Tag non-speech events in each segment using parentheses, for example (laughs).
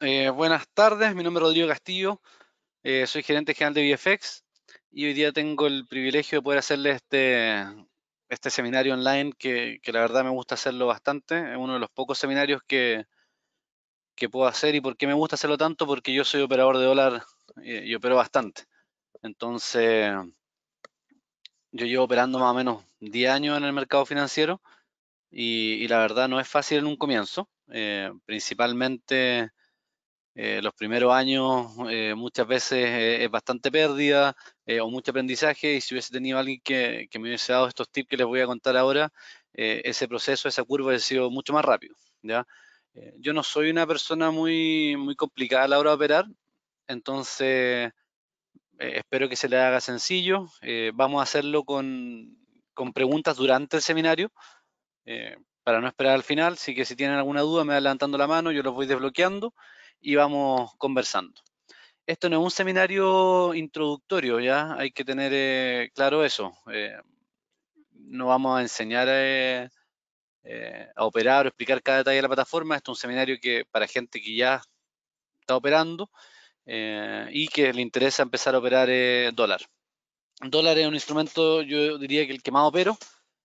Eh, buenas tardes, mi nombre es Rodrigo Castillo, eh, soy gerente general de VFX y hoy día tengo el privilegio de poder hacerle este, este seminario online que, la verdad me gusta hacerlo bastante, es uno de los pocos seminarios que, que puedo hacer y por qué me gusta hacerlo tanto, porque yo soy operador de dólar eh, y, opero bastante. Entonces, yo llevo operando más o menos 10 años en el mercado financiero y, la verdad no es fácil en un comienzo, principalmente eh, los primeros años eh, muchas veces eh, es bastante pérdida o mucho aprendizaje y si hubiese tenido alguien que, me hubiese dado estos tips que les voy a contar ahora, ese proceso, esa curva hubiese sido mucho más rápido. yo no soy una persona muy, muy complicada a la hora de operar, entonces espero que se le haga sencillo. vamos a hacerlo con, con, preguntas durante el seminario. para no esperar al final, así que si tienen alguna duda me van levantando la mano, yo los voy desbloqueando y vamos conversando. Esto no es un seminario introductorio, ya hay que tener eh, claro eso. Eh, no vamos a enseñar eh, a, operar o explicar cada detalle de la plataforma. Esto es un seminario que para gente que ya está operando y que le interesa empezar a operar dólar. Dólar es un instrumento, yo diría que el que más opero.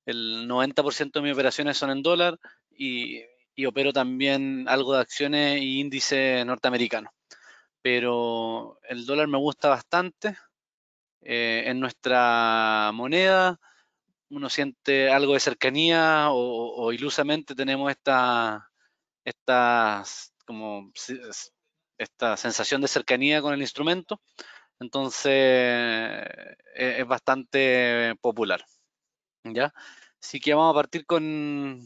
El 90% de mis operaciones son en dólar y y opero también algo de acciones y índice norteamericano. Pero el dólar me gusta bastante. Eh, en nuestra moneda uno siente algo de cercanía o, ilusamente tenemos esta, como, esta sensación de cercanía con el instrumento. Entonces es, eh, es bastante popular. ¿ya? Así que vamos a partir con,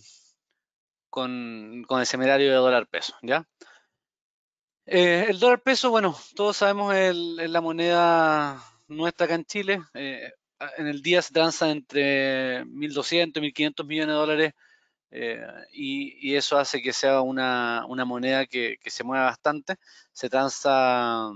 con, el seminario de dólar peso, ¿ya? Eh, el dólar peso, bueno, todos sabemos es la moneda nuestra acá en Chile. Eh, en el día se transa entre 1.200 y 1.500 millones de dólares eh, y, eso hace que sea una, una moneda que, se mueva bastante. Se transa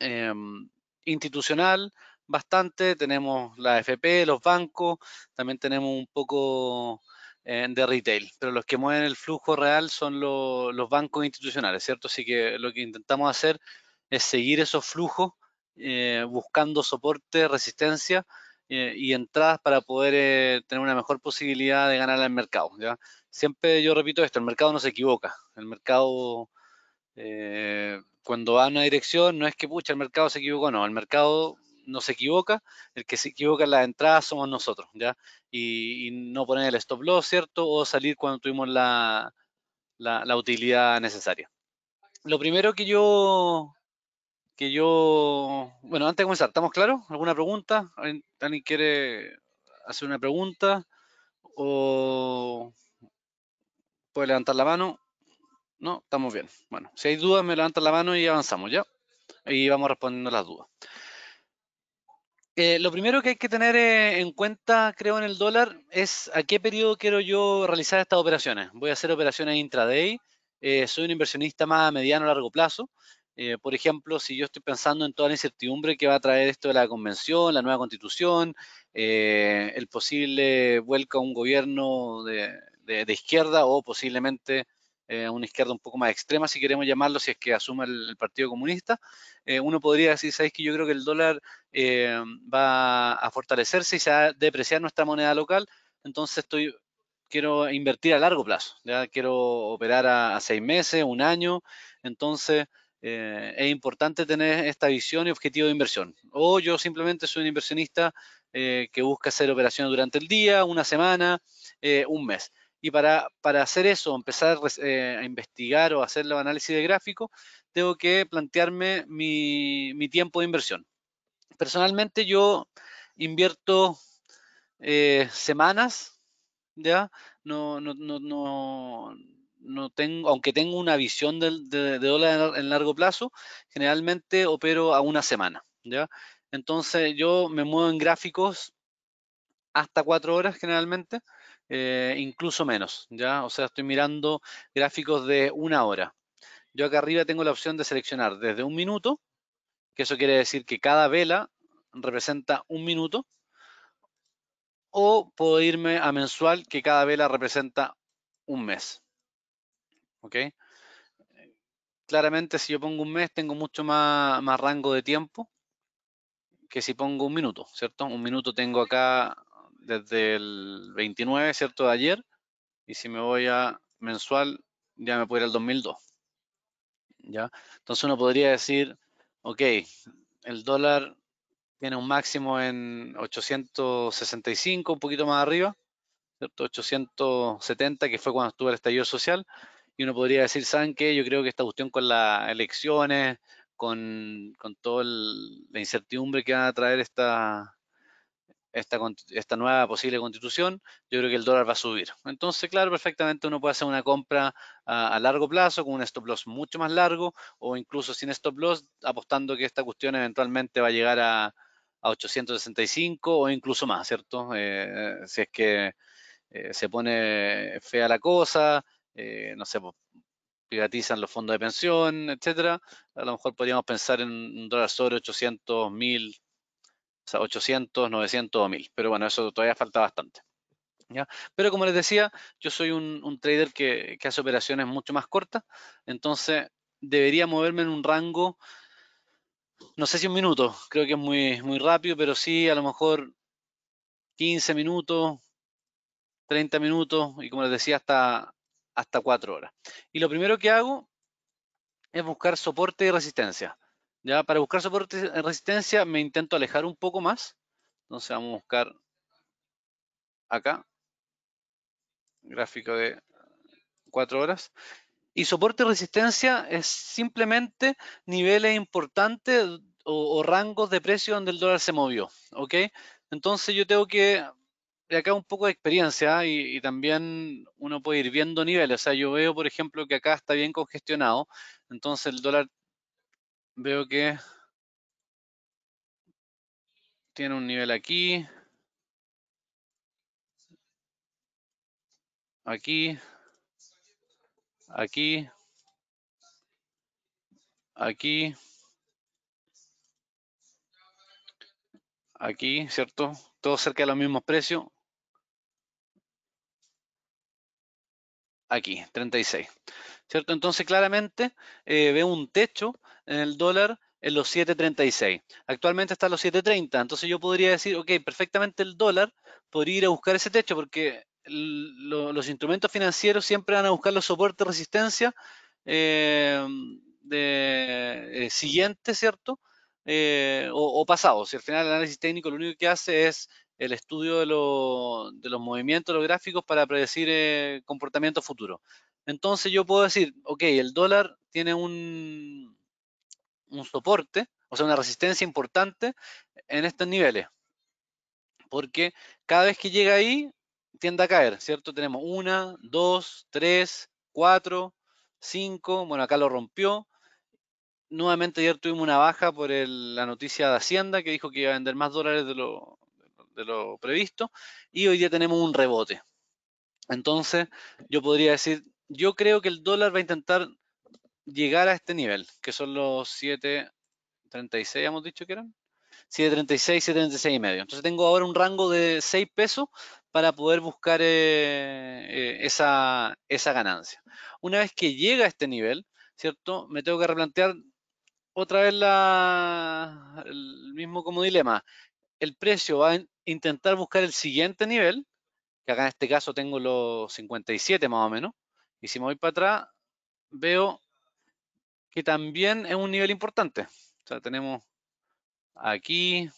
em, institucional bastante, tenemos la FP, los bancos, también tenemos un poco de retail, pero los que mueven el flujo real son los bancos institucionales, ¿cierto? Así que lo que intentamos hacer es seguir esos flujos eh, buscando soporte, resistencia eh, y entradas para poder eh, tener una mejor posibilidad de ganar al mercado. Siempre yo repito esto, el mercado no se equivoca, el mercado cuando va a una dirección no es que pucha, el mercado se equivocó, no, el mercado no se equivoca, el que se equivoca en la entrada somos nosotros, ¿ya? Y, no poner el stop loss, ¿cierto? O salir cuando tuvimos la, utilidad necesaria. Lo primero que yo que yo, bueno, antes de comenzar, ¿estamos claros? ¿Alguna pregunta? ¿Alguien, quiere hacer una pregunta? ¿O puede levantar la mano? No, estamos bien. Bueno, si hay dudas, me levantan la mano y avanzamos ya. Y vamos respondiendo las dudas. Eh, lo primero que hay que tener eh, en cuenta, creo, en el dólar es a qué periodo quiero yo realizar estas operaciones. Voy a hacer operaciones intraday, eh, soy un inversionista más a mediano a largo plazo. por ejemplo, si yo estoy pensando en toda la incertidumbre que va a traer esto de la convención, la nueva constitución, el posible vuelco a un gobierno de izquierda o posiblemente eh, una izquierda un poco más extrema, si queremos llamarlo, si es que asuma el, Partido Comunista, eh, uno podría decir, ¿sabéis que yo creo que el dólar eh, va a fortalecerse y se va a depreciar nuestra moneda local? Entonces estoy, quiero invertir a largo plazo, ¿ya? quiero operar a, seis meses, un año, entonces... es importante tener esta visión y objetivo de inversión. O yo simplemente soy un inversionista que busca hacer operaciones durante el día, una semana, un mes. Y para, para hacer eso, empezar eh, a investigar o hacer el análisis de gráfico, tengo que plantearme mi, tiempo de inversión. Personalmente yo invierto eh, semanas, ¿ya? No, no, no, no, tengo, aunque tengo una visión de, de, dólar en largo plazo, generalmente opero a una semana, ¿ya? Entonces yo me muevo en gráficos hasta cuatro horas generalmente eh, incluso menos, ¿ya? O sea, estoy mirando gráficos de una hora. Yo acá arriba tengo la opción de seleccionar desde un minuto, que eso quiere decir que cada vela representa un minuto, o puedo irme a mensual, que cada vela representa un mes. ¿Ok? Claramente, si yo pongo un mes, tengo mucho más rango de tiempo que si pongo un minuto, ¿cierto? Un minuto tengo acá desde el 29, ¿cierto? De ayer. Y si me voy a mensual, ya me puedo ir al 2002. ¿Ya? Entonces uno podría decir, ok, el dólar tiene un máximo en 865, un poquito más arriba, ¿cierto? 870, que fue cuando estuvo el estallido social. Y uno podría decir, ¿saben qué? Yo creo que esta cuestión con las elecciones, con, con toda la incertidumbre que va a traer esta, esta, esta nueva posible constitución, yo creo que el dólar va a subir. Entonces, claro, perfectamente uno puede hacer una compra a, largo plazo con un stop loss mucho más largo o incluso sin stop loss, apostando que esta cuestión eventualmente va a llegar a, 865 o incluso más, ¿cierto? Eh, eh, si es que eh, se pone fea la cosa, no sé, pues, privatizan los fondos de pensión, etcétera, a lo mejor podríamos pensar en un dólar sobre 800, mil o sea, 800, 900 o 1000. Pero bueno, eso todavía falta bastante. Pero como les decía, yo soy un, trader que, hace operaciones mucho más cortas, entonces debería moverme en un rango, no sé si un minuto, creo que es muy, muy rápido, pero sí a lo mejor 15 minutos, 30 minutos y como les decía, hasta, hasta 4 horas. Y lo primero que hago es buscar soporte y resistencia. Ya para buscar soporte y resistencia me intento alejar un poco más. Entonces vamos a buscar acá. Gráfico de 4 horas. Y soporte y resistencia es simplemente niveles importantes o, rangos de precio donde el dólar se movió. ¿Ok? Entonces yo tengo que... De acá un poco de experiencia ¿ah? y, y también uno puede ir viendo niveles. O sea, yo veo, por ejemplo, que acá está bien congestionado. Entonces el dólar Veo que tiene un nivel aquí, aquí, aquí, aquí, aquí, ¿cierto? Todo cerca de los mismos precios. Aquí, 36. ¿Cierto? Entonces, claramente eh, veo un techo en el dólar en los 7.36. Actualmente está en los 7.30, entonces yo podría decir, ok, perfectamente el dólar podría ir a buscar ese techo porque los instrumentos financieros siempre van a buscar los soportes, resistencia de, resistencia em, eh, siguiente, ¿cierto? Eh, o, o pasado. Si al final el análisis técnico lo único que hace es el estudio de, los movimientos, los gráficos para predecir eh, comportamiento futuro. Entonces yo puedo decir, ok, el dólar tiene un, un soporte, o sea, una resistencia importante en estos niveles. Porque cada vez que llega ahí, tiende a caer, ¿cierto? Tenemos una, dos, tres, cuatro, cinco, bueno, acá lo rompió. Nuevamente ayer tuvimos una baja por la noticia de Hacienda que dijo que iba a vender más dólares de lo, de lo previsto y hoy día tenemos un rebote. Entonces, yo podría decir, yo creo que el dólar va a intentar llegar a este nivel, que son los 7.36, hemos dicho que eran. 7.36, 7.36 y medio. Entonces tengo ahora un rango de 6 pesos para poder buscar eh, eh, esa, esa ganancia. Una vez que llega a este nivel, ¿cierto? Me tengo que replantear otra vez la, el mismo como dilema. El precio va a intentar buscar el siguiente nivel, que acá en este caso tengo los 57 más o menos, y si me voy para atrás, veo que también es un nivel importante. O sea, tenemos aquí,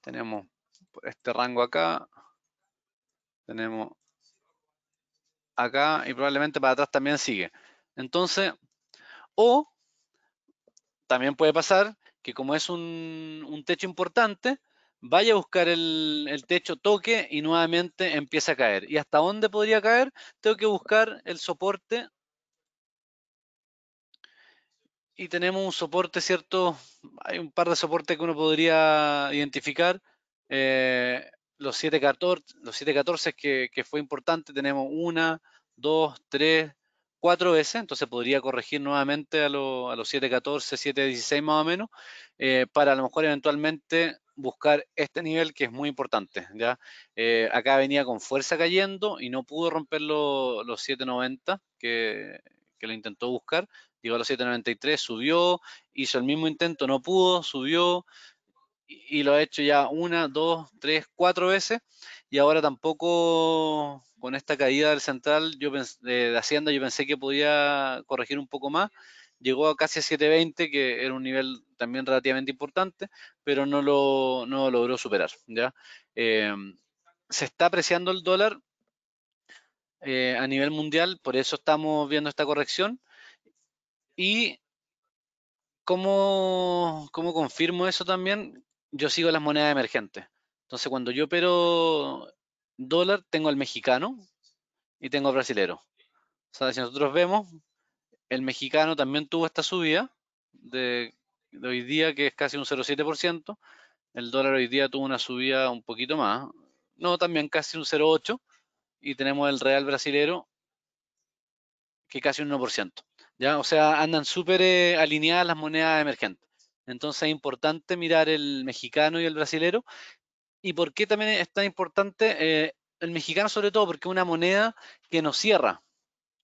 tenemos este rango acá, tenemos acá y probablemente para atrás también sigue. Entonces, o también puede pasar que como es un, techo importante, vaya a buscar el, el, techo, toque y nuevamente empieza a caer. ¿Y hasta dónde podría caer? Tengo que buscar el soporte y tenemos un soporte, ¿cierto? Hay un par de soportes que uno podría identificar. Eh, los 714, que, que fue importante, tenemos una, dos, tres, cuatro veces, entonces podría corregir nuevamente a, los 714, 716 más o menos, eh, para a lo mejor eventualmente buscar este nivel que es muy importante. ¿ya? Eh, acá venía con fuerza cayendo y no pudo romper los 790 que, que lo intentó buscar, llegó a los 793, subió, hizo el mismo intento, no pudo, subió y, lo ha hecho ya una, dos, tres, cuatro veces y ahora tampoco con esta caída del central yo de Hacienda yo pensé que podía corregir un poco más. Llegó a casi a 720, que era un nivel también relativamente importante, pero no lo, no logró superar. ¿ya? Em, se está apreciando el dólar eh, a nivel mundial, por eso estamos viendo esta corrección. Y cómo, cómo confirmo eso también, yo sigo las monedas emergentes. Entonces, cuando yo pero dólar, tengo el mexicano y tengo el brasilero. O sea, si nosotros vemos, el mexicano también tuvo esta subida de, de hoy día, que es casi un 0,7%. El dólar hoy día tuvo una subida un poquito más. No, también casi un 0,8%. Y tenemos el real brasilero, que casi un 1%. O sea, andan súper eh, alineadas las monedas emergentes. Entonces es importante mirar el mexicano y el brasilero. ¿Y por qué también es tan importante eh, el mexicano sobre todo? Porque es una moneda que no cierra.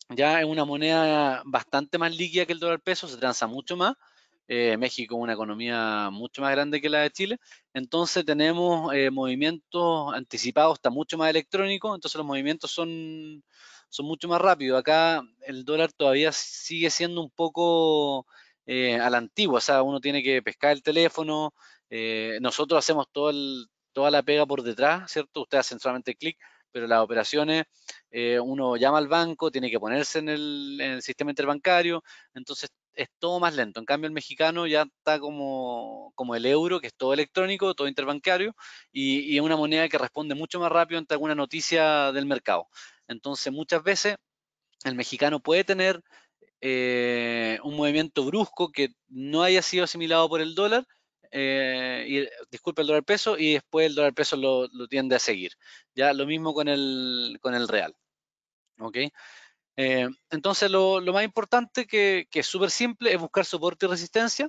Ya es una moneda bastante más líquida que el dólar peso, se transa mucho más. Eh, México es una economía mucho más grande que la de Chile, entonces tenemos movimientos anticipados, está mucho más electrónico, entonces los movimientos son, son mucho más rápidos. Acá el dólar todavía sigue siendo un poco eh, a la antigua, o sea, uno tiene que pescar el teléfono, eh, nosotros hacemos todo toda la pega por detrás, ¿cierto? usted hacen solamente clic, pero las operaciones, eh, uno llama al banco, tiene que ponerse en el, en el sistema interbancario, entonces es todo más lento. En cambio, el mexicano ya está como, el euro, que es todo electrónico, todo interbancario, y, es una moneda que responde mucho más rápido ante alguna noticia del mercado. Entonces, muchas veces el mexicano puede tener eh, un movimiento brusco que no haya sido asimilado por el dólar, eh, disculpe el dólar peso, y después el dólar peso lo, tiende a seguir. Ya lo mismo con el, con el real. ¿ok? Eh, entonces, lo, más importante, que, es súper simple, es buscar soporte y resistencia.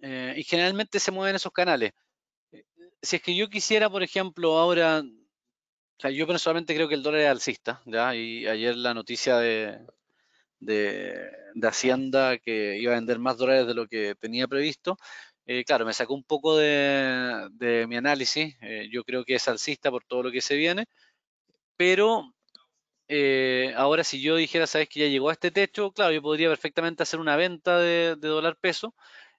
Eh, y generalmente se mueven esos canales. Eh, si es que yo quisiera, por ejemplo, ahora, yo personalmente creo que el dólar es alcista, ¿ya? Y ayer la noticia de, de, Hacienda que iba a vender más dólares de lo que tenía previsto. claro, me sacó un poco de, mi análisis. yo creo que es alcista por todo lo que se viene, pero eh, ahora, si yo dijera, sabes que ya llegó a este techo, claro, yo podría perfectamente hacer una venta de, dólar peso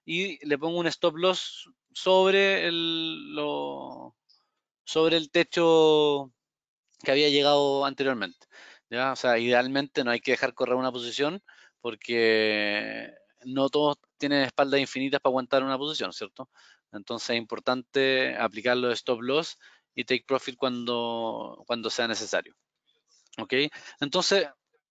y le pongo un stop loss sobre el, sobre el techo que había llegado anteriormente. ¿ya? O sea, idealmente no hay que dejar correr una posición porque no todos tienen espaldas infinitas para aguantar una posición, ¿cierto? Entonces es importante aplicar los stop loss y take profit cuando, cuando sea necesario. ¿Ok? Entonces,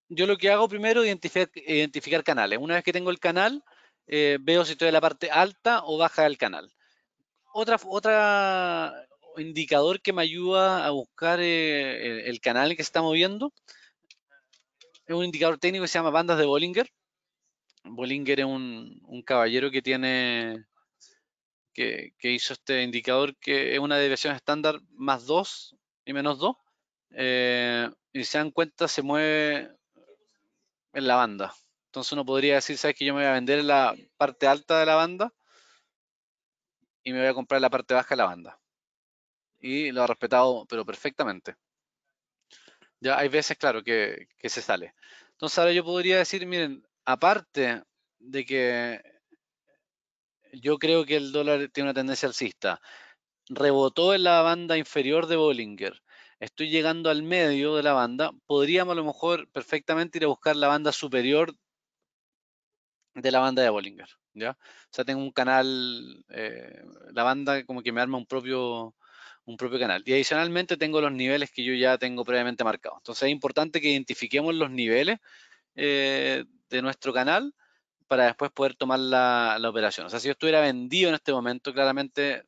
yo lo que hago primero es identificar, identificar canales. Una vez que tengo el canal, eh, veo si estoy en la parte alta o baja del canal. Otra, otra indicador que me ayuda a buscar eh, el, canal que se está moviendo es un indicador técnico que se llama bandas de Bollinger. Bollinger es un, un caballero que tiene que, que, hizo este indicador que es una desviación estándar más 2 y menos 2. Eh, y se dan cuenta, se mueve en la banda. Entonces uno podría decir, ¿sabes que yo me voy a vender en la parte alta de la banda? Y me voy a comprar la parte baja de la banda. Y lo ha respetado, pero perfectamente. Ya hay veces, claro, que, que se sale. Entonces ahora yo podría decir, miren, aparte de que yo creo que el dólar tiene una tendencia alcista, rebotó en la banda inferior de Bollinger estoy llegando al medio de la banda, podríamos a lo mejor perfectamente ir a buscar la banda superior de la banda de Bollinger, ¿ya? O sea, tengo un canal, eh, la banda como que me arma un propio, un propio canal. Y adicionalmente tengo los niveles que yo ya tengo previamente marcados. Entonces es importante que identifiquemos los niveles eh, de nuestro canal para después poder tomar la, operación. O sea, si yo estuviera vendido en este momento, claramente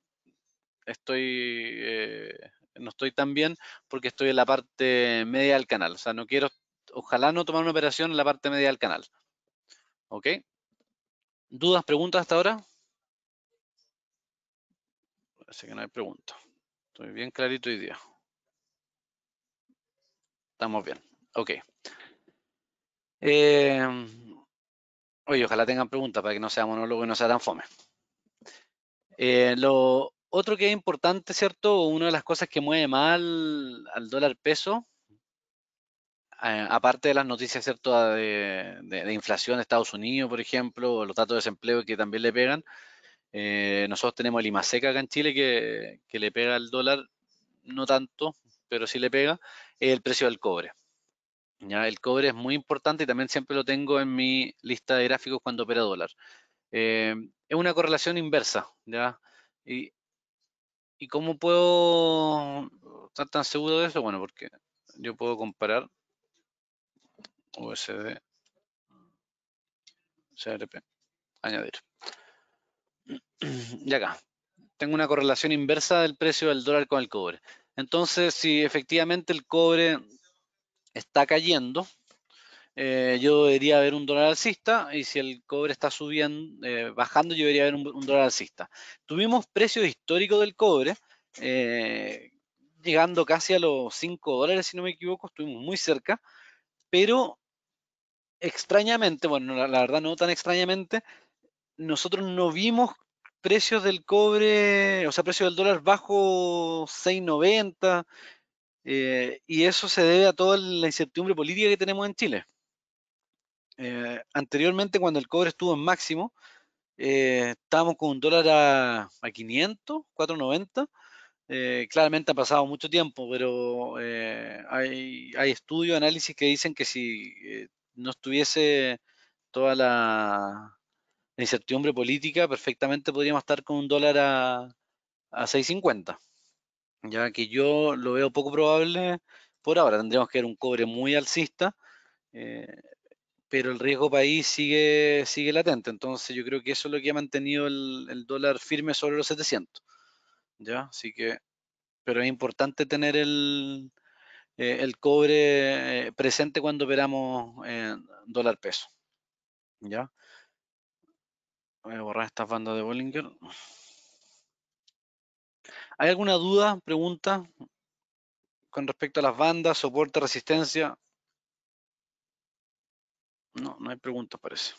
estoy... Eh, no estoy tan bien porque estoy en la parte media del canal. O sea, no quiero, ojalá no tomar una operación en la parte media del canal. ¿Ok? ¿Dudas, preguntas hasta ahora? Parece que no hay preguntas. Estoy bien clarito y día. Estamos bien. Ok. Em, oye, ojalá tengan preguntas para que no sea monólogo y no sea tan fome. Eh, lo, otro que es importante, ¿cierto? Una de las cosas que mueve mal al dólar peso, eh, aparte de las noticias, ¿cierto? Ah, de, inflación de Estados Unidos, por ejemplo, los datos de desempleo que también le pegan. Eh, nosotros tenemos el IMASEC acá en Chile que, le pega al dólar, no tanto, pero sí le pega, el precio del cobre. ¿ya? El cobre es muy importante y también siempre lo tengo en mi lista de gráficos cuando opera dólar. Eh, es una correlación inversa, ¿ya? Y ¿Y cómo puedo estar tan seguro de eso? Bueno, porque yo puedo comparar USD, CRP, añadir. (clears throat) Y acá, tengo una correlación inversa del precio del dólar con el cobre. Entonces, si efectivamente el cobre está cayendo, eh, yo debería ver un dólar alcista y si el cobre está subiendo, eh, bajando, yo debería ver un, dólar alcista. Tuvimos precios históricos del cobre, eh, llegando casi a los 5 dólares, si no me equivoco, estuvimos muy cerca, pero extrañamente, bueno, la, verdad no tan extrañamente, nosotros no vimos precios del cobre, o sea, precios del dólar bajo 6.90, y eso se debe a toda la incertidumbre política que tenemos en Chile. Eh, anteriormente, cuando el cobre estuvo en máximo, eh, estábamos con un dólar a, 500, 490. Eh, claramente ha pasado mucho tiempo, pero hay, estudios, análisis que dicen que si no estuviese toda la, incertidumbre política, perfectamente podríamos estar con un dólar a, 6.50. Ya que yo lo veo poco probable por ahora. Tendríamos que ver un cobre muy alcista pero el riesgo país sigue, sigue latente. Entonces yo creo que eso es lo que ha mantenido el, dólar firme sobre los 700. ¿Ya? Así que, pero es importante tener el, eh, el cobre eh, presente cuando operamos dólar peso. ¿Ya? Voy a borrar estas bandas de Bollinger. ¿Hay alguna duda, pregunta con respecto a las bandas, soporte, resistencia? No, no hay preguntas, parece.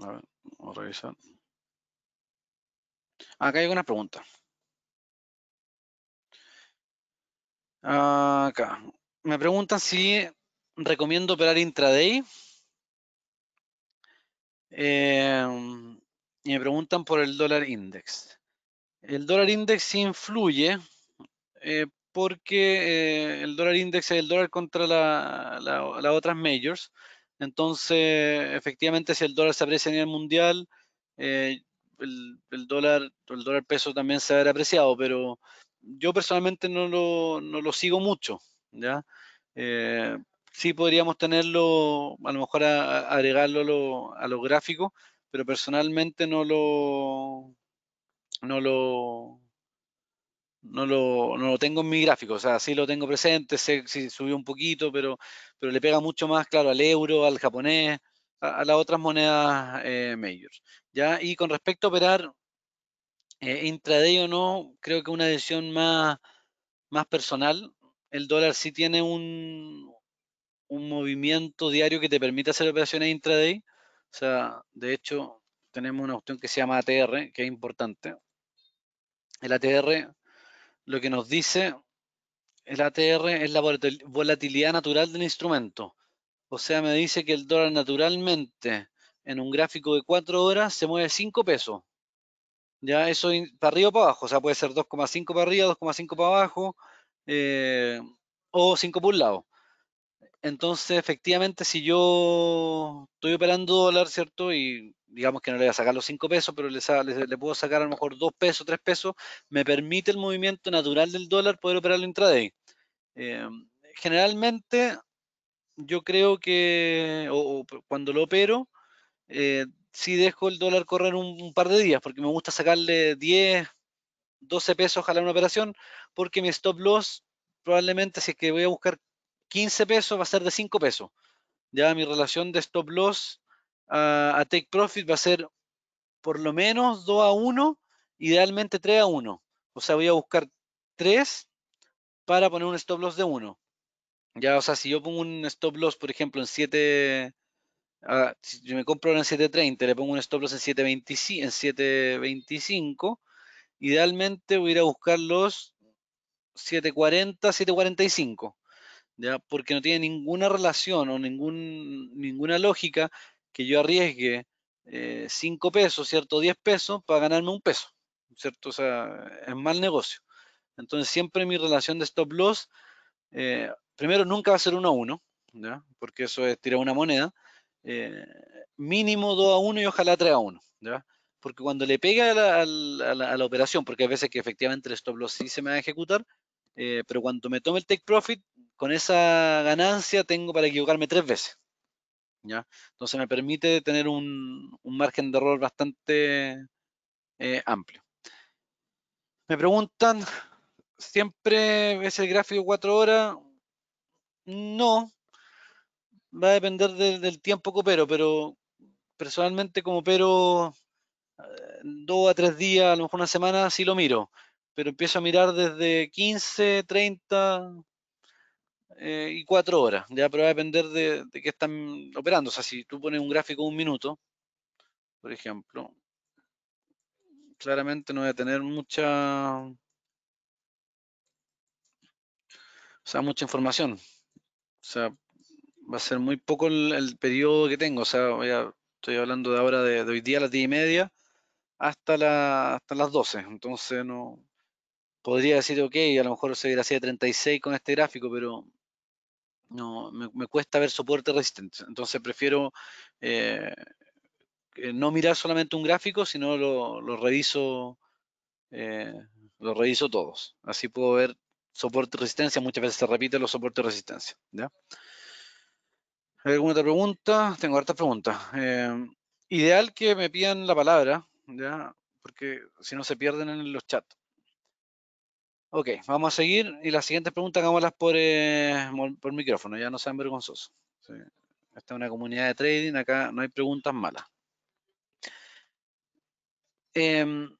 A ver, vamos a revisar. Acá hay una pregunta. Acá. Me preguntan si recomiendo operar intraday. Em, y me preguntan por el dólar index. El dólar index influye eh, porque eh, el dólar index es el dólar contra las otras majors. Entonces, efectivamente, si el dólar se aprecia a nivel mundial, eh, el, dólar el dólar peso también se habrá apreciado, pero yo personalmente no lo, sigo mucho, ¿ya? Eh, sí podríamos tenerlo, a lo mejor agregarlo a los gráficos, pero personalmente no lo, no lo, no lo, tengo en mi gráfico, o sea, sí lo tengo presente, sé si subió un poquito, pero, pero le pega mucho más, claro, al euro, al japonés, a, las otras monedas eh, mayores. ¿ya? Y con respecto a operar eh, intraday o no, creo que una decisión más, más personal, el dólar sí tiene un, un movimiento diario que te permite hacer operaciones intraday, o sea, de hecho, tenemos una opción que se llama ATR, que es importante. El ATR lo que nos dice el ATR es la volatilidad natural del instrumento. O sea, me dice que el dólar naturalmente en un gráfico de 4 horas se mueve 5 pesos. Ya eso para arriba o para abajo. O sea, puede ser 2,5 para arriba, 2,5 para abajo eh, o 5 por un lado. Entonces, efectivamente, si yo estoy operando dólar, ¿cierto? Y digamos que no le voy a sacar los 5 pesos, pero le, puedo sacar a lo mejor 2 pesos, 3 pesos, me permite el movimiento natural del dólar poder operarlo intraday. Em, generalmente, yo creo que, o, cuando lo opero, si eh, sí dejo el dólar correr un, par de días, porque me gusta sacarle 10, 12 pesos a una operación, porque mi stop loss, probablemente si es que voy a buscar 15 pesos, va a ser de 5 pesos. Ya mi relación de stop loss a, a Take Profit va a ser por lo menos 2 a 1, idealmente 3 a 1. O sea, voy a buscar 3 para poner un stop loss de 1. Ya, o sea, si yo pongo un stop loss, por ejemplo, en 7, si yo me compro en 7.30, le pongo un stop loss en 7.25, en 7.25, idealmente voy a ir a buscar los 7.40, 7.45. Ya, porque no tiene ninguna relación o ningún, ninguna lógica que yo arriesgue 5 eh, pesos, ¿cierto? 10 pesos para ganarme un peso, ¿cierto? O sea, es mal negocio. Entonces, siempre mi relación de stop loss, eh, primero, nunca va a ser 1 a 1, Porque eso es tirar una moneda. Eh, mínimo 2 a 1 y ojalá 3 a 1, Porque cuando le pega a la, a la, operación, porque hay veces que efectivamente el stop loss sí se me va a ejecutar, pero cuando me tome el take profit, con esa ganancia tengo para equivocarme tres veces. Entonces me permite tener un, margen de error bastante eh, amplio. Me preguntan, ¿siempre es el gráfico cuatro horas? No, va a depender del tiempo que opero, pero personalmente como opero eh, dos a tres días, a lo mejor una semana, sí lo miro, pero empiezo a mirar desde 15, 30, eh, y cuatro horas. Ya, pero va a depender de, qué están operando. O sea, si tú pones un gráfico de un minuto, por ejemplo, claramente no voy a tener mucha... O sea, mucha información. O sea, va a ser muy poco el, periodo que tengo. O sea, estoy hablando de ahora de, hoy día a las diez y media hasta, la, hasta las 12. Entonces, no podría decir, ok, a lo mejor se treinta y 36 con este gráfico, pero no, me, cuesta ver soporte resistente. Entonces prefiero eh, no mirar solamente un gráfico, sino lo, reviso, eh, lo reviso todos. Así puedo ver soporte resistencia. Muchas veces se repiten los soportes resistencia. alguna otra pregunta? Tengo hartas preguntas. Eh, ideal que me pidan la palabra, porque si no se pierden en los chats. Ok, vamos a seguir y las siguientes preguntas hagámoslas por, eh, por micrófono, ya no sean vergonzosos. Esta es una comunidad de trading, acá no hay preguntas malas. Em,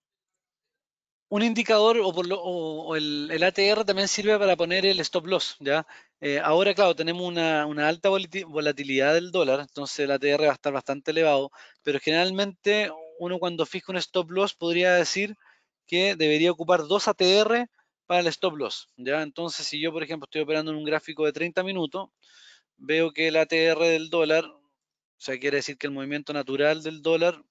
un indicador o, el, ATR también sirve para poner el stop loss, ¿ya? Eh, ahora, claro, tenemos una, una, alta volatilidad del dólar, entonces el ATR va a estar bastante elevado, pero generalmente uno cuando fija un stop loss podría decir que debería ocupar dos ATR para el stop loss. ¿ya? Entonces, si yo, por ejemplo, estoy operando en un gráfico de 30 minutos, veo que el ATR del dólar, o sea, quiere decir que el movimiento natural del dólar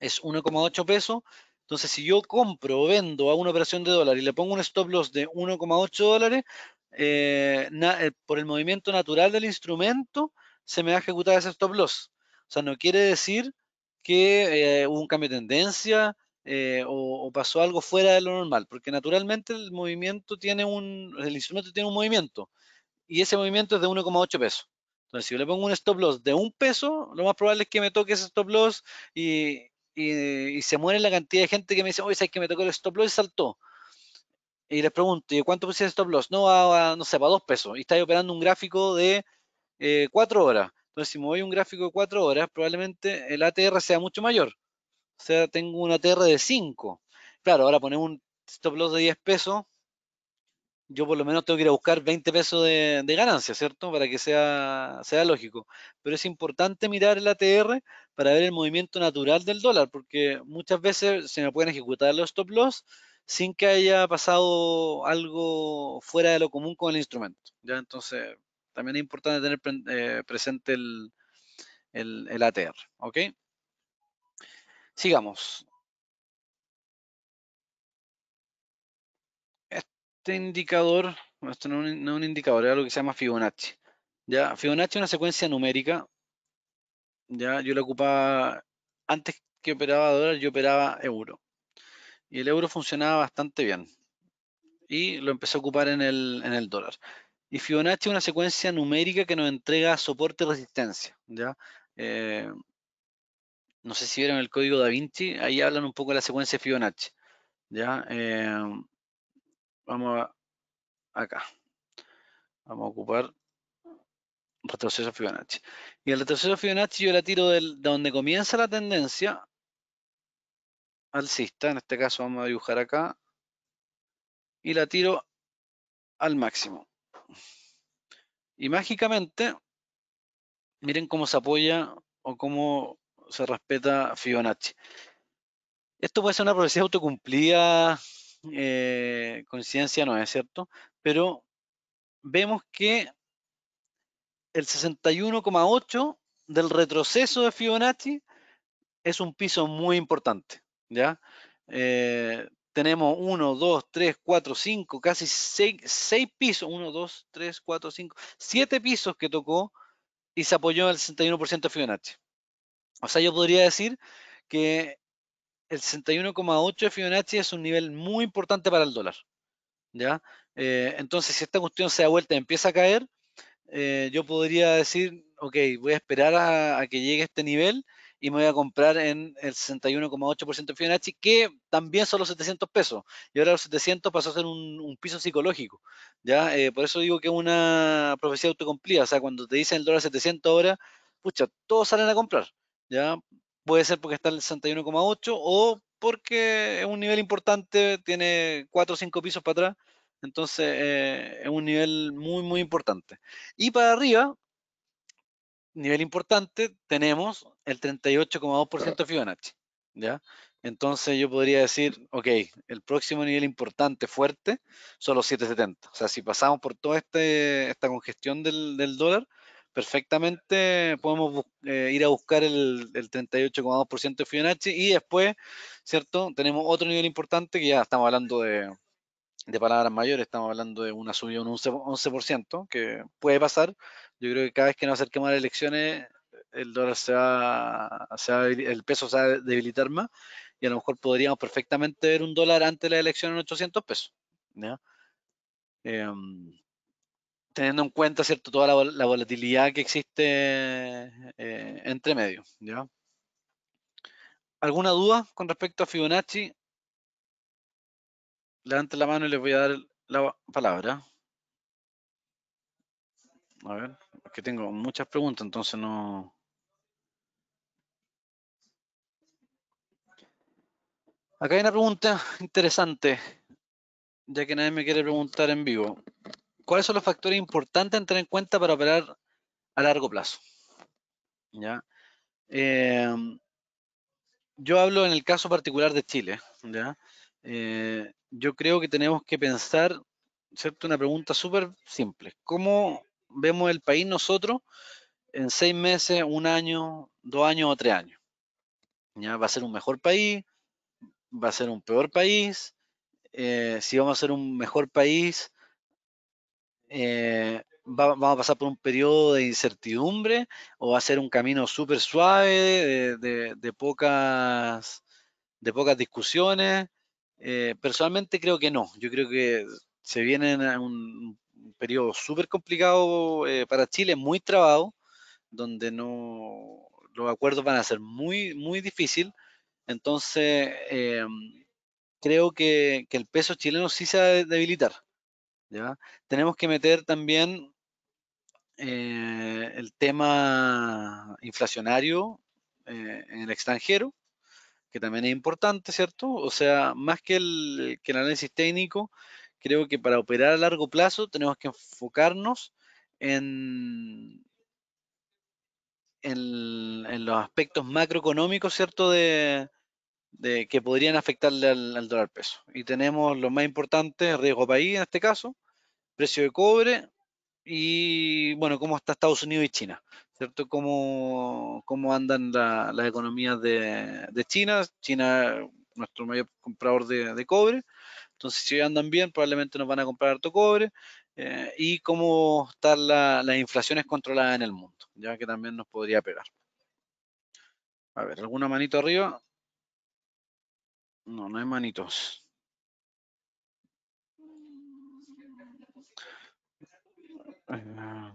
es 1,8 pesos. Entonces, si yo compro o vendo a una operación de dólar y le pongo un stop loss de 1,8 dólares, eh, eh, por el movimiento natural del instrumento, se me va a ejecutar ese stop loss. O sea, no quiere decir que eh, hubo un cambio de tendencia, eh, o, pasó algo fuera de lo normal, porque naturalmente el movimiento tiene un, el instrumento tiene un movimiento y ese movimiento es de 1,8 pesos. Entonces, si yo le pongo un stop loss de un peso, lo más probable es que me toque ese stop loss y, se muere la cantidad de gente que me dice, oye, ¿sabes que me tocó el stop loss y saltó? Y les pregunto, ¿y cuánto pusiste stop loss? No, no sé, para dos pesos. Y está operando un gráfico de eh, cuatro horas. Entonces, si me voy a un gráfico de cuatro horas, probablemente el ATR sea mucho mayor. O sea, tengo una ATR de 5. Claro, ahora ponemos un stop loss de 10 pesos. Yo por lo menos tengo que ir a buscar 20 pesos de, ganancia, ¿cierto? Para que sea, sea lógico. Pero es importante mirar el ATR para ver el movimiento natural del dólar, porque muchas veces se me pueden ejecutar los stop loss sin que haya pasado algo fuera de lo común con el instrumento. ¿ya? Entonces, también es importante tener eh, presente el, el, ATR. ¿ok? Sigamos. Este indicador, esto no es, un, indicador, es algo que se llama Fibonacci. Ya, Fibonacci es una secuencia numérica. Ya, yo la ocupaba, antes que operaba dólar, yo operaba euro. Y el euro funcionaba bastante bien. Y lo empecé a ocupar en el, en el dólar. Y Fibonacci es una secuencia numérica que nos entrega soporte y resistencia. ¿ya? Eh, no sé si vieron el código da Vinci, ahí hablan un poco de la secuencia de Fibonacci. ¿ya? Em, vamos a, acá. Vamos a ocupar retroceso Fibonacci. Y el retroceso Fibonacci yo la tiro del, de donde comienza la tendencia alcista, en este caso vamos a dibujar acá, y la tiro al máximo. Y mágicamente, miren cómo se apoya o cómo se respeta Fibonacci. Esto puede ser una profecía autocumplida, eh, coincidencia no es cierto, pero vemos que el 61,8 del retroceso de Fibonacci es un piso muy importante, ¿ya? Eh, tenemos 1, 2, 3, 4, 5, casi 6, 6 pisos, 1, 2, 3, 4, 5, 7 pisos que tocó y se apoyó el 61% de Fibonacci. O sea, yo podría decir que el 61,8 de Fibonacci es un nivel muy importante para el dólar. ¿ya? Eh, entonces, si esta cuestión se da vuelta y empieza a caer, eh, yo podría decir, ok, voy a esperar a, que llegue este nivel y me voy a comprar en el 61,8% de Fibonacci, que también son los 700 pesos. Y ahora los 700 pasó a ser un, piso psicológico. ¿ya? Eh, por eso digo que es una profecía autocumplida. O sea, cuando te dicen el dólar 700 ahora, pucha, todos salen a comprar. ¿ya? Puede ser porque está en el 61,8 o porque es un nivel importante, tiene 4 o 5 pisos para atrás, entonces eh, es un nivel muy, muy importante. Y para arriba, nivel importante, tenemos el 38,2% de Fibonacci, ¿ya? Entonces yo podría decir, ok, el próximo nivel importante, fuerte, son los 7,70. O sea, si pasamos por toda este, esta congestión del, del dólar, perfectamente podemos eh, ir a buscar el, el 38,2% de Fibonacci y después, ¿cierto? Tenemos otro nivel importante que ya estamos hablando de, palabras mayores, estamos hablando de una subida de un 11%, que puede pasar. Yo creo que cada vez que nos acerquemos a las elecciones, el dólar se va, se el peso se va a debilitar más y a lo mejor podríamos perfectamente ver un dólar antes de la elección en 800 pesos. ¿ya? Em, teniendo en cuenta cierto toda la, volatilidad que existe eh, entre medio. ¿Alguna duda con respecto a Fibonacci? Levanten la mano y les voy a dar la palabra. A ver, es que tengo muchas preguntas, entonces no... Acá hay una pregunta interesante, ya que nadie me quiere preguntar en vivo. ¿Cuáles son los factores importantes a tener en cuenta para operar a largo plazo? Eh, yo hablo en el caso particular de Chile. Eh, yo creo que tenemos que pensar, ¿cierto? Una pregunta súper simple. ¿Cómo vemos el país nosotros en seis meses, un año, dos años o tres años? ¿Ya? ¿Va a ser un mejor país? ¿Va a ser un peor país? Eh, si vamos a ser un mejor país, eh, va, vamos a pasar por un periodo de incertidumbre o va a ser un camino súper suave de, pocas, de pocas discusiones. Eh, personalmente creo que no, yo creo que se viene un, un periodo súper complicado eh, para Chile, muy trabado, donde no, los acuerdos van a ser muy, muy difícil. Entonces, creo que, que el peso chileno sí se va a debilitar tenemos que meter también eh, el tema inflacionario eh, en el extranjero, que también es importante, ¿cierto? O sea, más que el, análisis técnico, creo que para operar a largo plazo tenemos que enfocarnos en, en, los aspectos macroeconómicos, ¿cierto? De, de, que podrían afectarle al, dólar peso. Y tenemos lo más importantes, riesgo país en este caso, precio de cobre y, bueno, cómo está Estados Unidos y China, ¿cierto? Cómo, cómo andan las economías de, de, China, China nuestro mayor comprador de, cobre, entonces si andan bien probablemente nos van a comprar harto cobre, eh, y cómo están la, las inflaciones controladas en el mundo, ya que también nos podría pegar. A ver, alguna manito arriba. No, no hay manitos. Eh,